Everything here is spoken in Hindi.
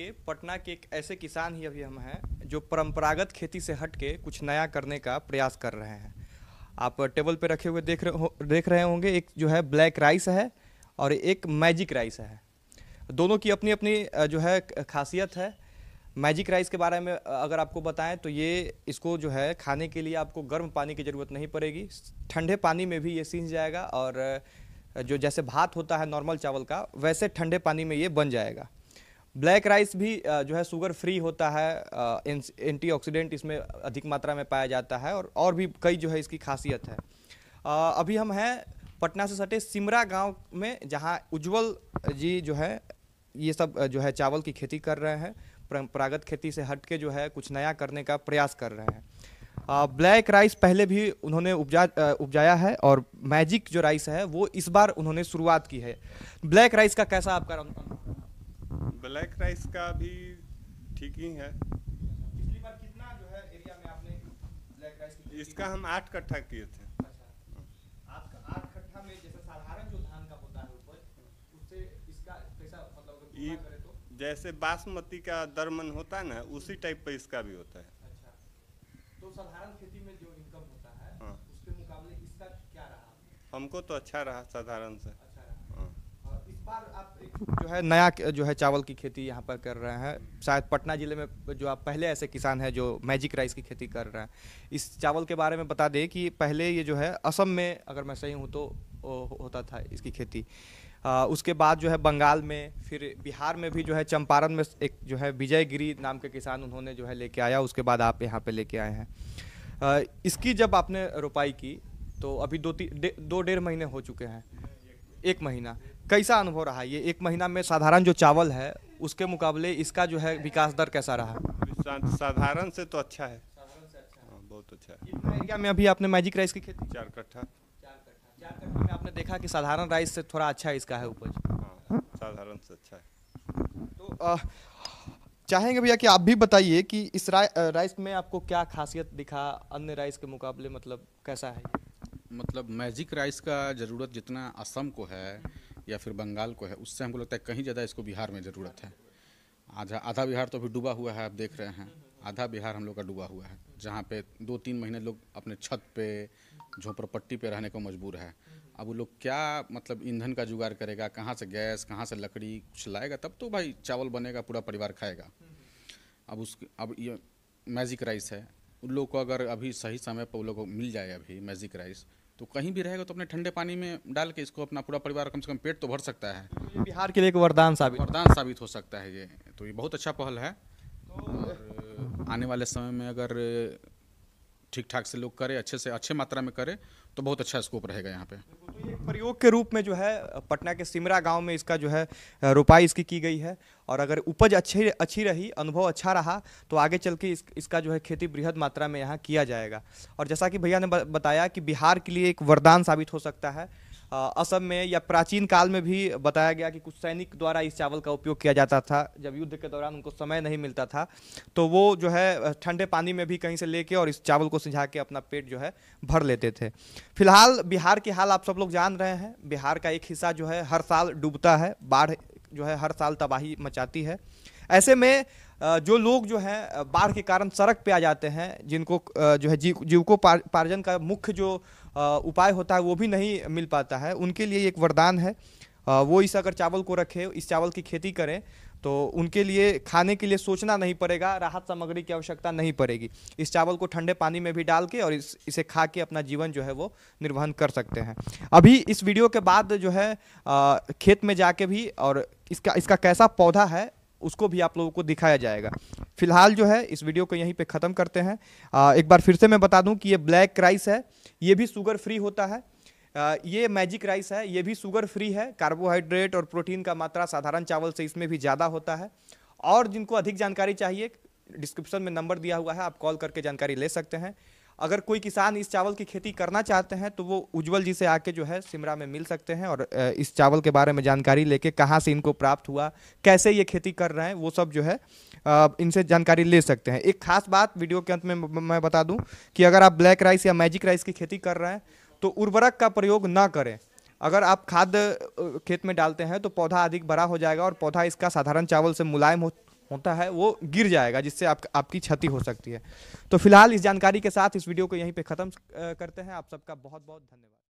के पटना के एक ऐसे किसान ही अभी हम हैं जो परंपरागत खेती से हट के कुछ नया करने का प्रयास कर रहे हैं आप टेबल पे रखे हुए देख रहे देख रहे होंगे एक जो है ब्लैक राइस है और एक मैजिक राइस है दोनों की अपनी अपनी जो है खासियत है मैजिक राइस के बारे में अगर आपको बताएं तो ये इसको जो है खाने के लिए आपको गर्म पानी की ज़रूरत नहीं पड़ेगी ठंडे पानी में भी ये सींच जाएगा और जो जैसे भात होता है नॉर्मल चावल का वैसे ठंडे पानी में ये बन जाएगा ब्लैक राइस भी जो है शुगर फ्री होता है एंटीऑक्सीडेंट इसमें अधिक मात्रा में पाया जाता है और और भी कई जो है इसकी खासियत है अभी हम हैं पटना से सटे सिमरा गांव में जहां उज्जवल जी जो है ये सब जो है चावल की खेती कर रहे हैं परंपरागत खेती से हट के जो है कुछ नया करने का प्रयास कर रहे हैं ब्लैक राइस पहले भी उन्होंने उपजा उपजाया है और मैजिक जो राइस है वो इस बार उन्होंने शुरुआत की है ब्लैक राइस का कैसा आपका ब्लैक राइस का भी ठीक ही है पिछली बार कितना जो है एरिया में आपने ब्लैक राइस की इसका हम आठ कट्ठा किए थे अच्छा। मतलब तो? जैसे बासमती का दरमन होता है ना उसी टाइप पर इसका भी होता है अच्छा तो साधारण खेती में जो इनकम होता है हाँ। उसके मुकाबले इसका क्या रहा हमको तो अच्छा रहा साधारण से अच्छा। बार आप जो है नया जो है चावल की खेती यहाँ पर कर रहे हैं शायद पटना ज़िले में जो आप पहले ऐसे किसान हैं जो मैजिक राइस की खेती कर रहे हैं इस चावल के बारे में बता दें कि पहले ये जो है असम में अगर मैं सही हूँ तो होता था इसकी खेती आ, उसके बाद जो है बंगाल में फिर बिहार में भी जो है चंपारण में एक जो है विजय गिरी नाम के किसान उन्होंने जो है लेके आया उसके बाद आप यहाँ पे लेके आए हैं आ, इसकी जब आपने रोपाई की तो अभी दो तीन दो डेढ़ महीने हो चुके हैं एक महीना कैसा अनुभव रहा ये एक महीना में साधारण जो चावल है उसके मुकाबले इसका जो है विकास दर कैसा रहा साधारण से तो अच्छा है हाँ, बहुत अच्छा एरिया में अभी आपने मैजिक राइस की खेती चार कट्ठा चार कट्ठा में आपने देखा कि साधारण राइस से थोड़ा अच्छा इसका है उपज हाँ, साधारण से अच्छा है तो आ, चाहेंगे भैया कि आप भी बताइए कि इस रा, राइस में आपको क्या खासियत दिखा अन्य राइस के मुकाबले मतलब कैसा है मतलब मैजिक राइस का ज़रूरत जितना असम को है या फिर बंगाल को है उससे हमको लगता है कहीं ज़्यादा इसको बिहार में ज़रूरत है आधा आधा बिहार तो अभी डूबा हुआ है आप देख रहे हैं आधा बिहार हम लोग का डूबा हुआ है जहाँ पे दो तीन महीने लोग अपने छत पे झोंपड़पट्टी पे रहने को मजबूर है अब वो लोग क्या मतलब ईंधन का जुगाड़ करेगा कहाँ से गैस कहाँ से लकड़ी कुछ लाएगा तब तो भाई चावल बनेगा पूरा परिवार खाएगा अब उस अब ये मैजिक राइस है उन लोग को अगर अभी सही समय पर वो लोग को मिल जाए अभी मैजिक राइस तो कहीं भी रहेगा तो अपने ठंडे पानी में डाल के इसको अपना पूरा परिवार कम से कम पेट तो भर सकता है बिहार के लिए एक वरदान साबित वरदान साबित हो सकता है ये तो ये बहुत अच्छा पहल है और आने वाले समय में अगर ठीक ठाक से लोग करें अच्छे से अच्छे मात्रा में करें तो बहुत अच्छा स्कोप रहेगा यहाँ पे तो प्रयोग के रूप में जो है पटना के सिमरा गांव में इसका जो है रोपाई इसकी की गई है और अगर उपज अच्छी अच्छी रही अनुभव अच्छा रहा तो आगे चल के इस, इसका जो है खेती बृहद मात्रा में यहाँ किया जाएगा और जैसा कि भैया ने बताया कि बिहार के लिए एक वरदान साबित हो सकता है असम में या प्राचीन काल में भी बताया गया कि कुछ सैनिक द्वारा इस चावल का उपयोग किया जाता था जब युद्ध के दौरान उनको समय नहीं मिलता था तो वो जो है ठंडे पानी में भी कहीं से लेके और इस चावल को सिझा के अपना पेट जो है भर लेते थे फिलहाल बिहार की हाल आप सब लोग जान रहे हैं बिहार का एक हिस्सा जो है हर साल डूबता है बाढ़ जो है हर साल तबाही मचाती है ऐसे में जो लोग जो हैं बाढ़ के कारण सड़क पे आ जाते हैं जिनको जो है जीव जीवकोपार्जन का मुख्य जो उपाय होता है वो भी नहीं मिल पाता है उनके लिए एक वरदान है वो इस अगर चावल को रखें इस चावल की खेती करें तो उनके लिए खाने के लिए सोचना नहीं पड़ेगा राहत सामग्री की आवश्यकता नहीं पड़ेगी इस चावल को ठंडे पानी में भी डाल के और इस इसे खा के अपना जीवन जो है वो निर्वहन कर सकते हैं अभी इस वीडियो के बाद जो है खेत में जाके भी और इसका इसका कैसा पौधा है उसको भी आप लोगों को दिखाया जाएगा फिलहाल जो है इस वीडियो को यहीं पे ख़त्म करते हैं आ, एक बार फिर से मैं बता दूं कि ये ब्लैक राइस है ये भी शुगर फ्री होता है आ, ये मैजिक राइस है ये भी शुगर फ्री है कार्बोहाइड्रेट और प्रोटीन का मात्रा साधारण चावल से इसमें भी ज़्यादा होता है और जिनको अधिक जानकारी चाहिए डिस्क्रिप्शन में नंबर दिया हुआ है आप कॉल करके जानकारी ले सकते हैं अगर कोई किसान इस चावल की खेती करना चाहते हैं तो वो उज्जवल जी से आके जो है सिमरा में मिल सकते हैं और इस चावल के बारे में जानकारी लेके कहाँ से इनको प्राप्त हुआ कैसे ये खेती कर रहे हैं वो सब जो है इनसे जानकारी ले सकते हैं एक खास बात वीडियो के अंत में मैं बता दूँ कि अगर आप ब्लैक राइस या मैजिक राइस की खेती कर रहे हैं तो उर्वरक का प्रयोग ना करें अगर आप खाद खेत में डालते हैं तो पौधा अधिक बड़ा हो जाएगा और पौधा इसका साधारण चावल से मुलायम हो होता है वो गिर जाएगा जिससे आप, आपकी क्षति हो सकती है तो फिलहाल इस जानकारी के साथ इस वीडियो को यहीं पे ख़त्म करते हैं आप सबका बहुत बहुत धन्यवाद